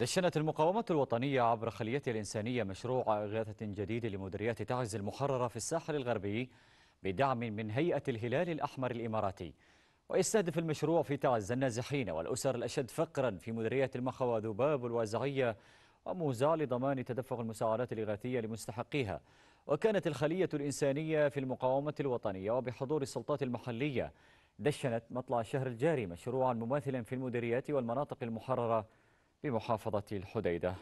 دشنت المقاومة الوطنية عبر خليتها الإنسانية مشروع إغاثة جديد لمديريات تعز المحررة في الساحل الغربي بدعم من هيئة الهلال الأحمر الإماراتي ويستهدف المشروع في تعز النازحين والأسر الأشد فقرا في مديريات المخوى ذباب الوازعية وموزع لضمان تدفق المساعدات الإغاثية لمستحقيها وكانت الخلية الإنسانية في المقاومة الوطنية وبحضور السلطات المحلية دشنت مطلع الشهر الجاري مشروعا مماثلا في المديريات والمناطق المحررة بمحافظة الحديدة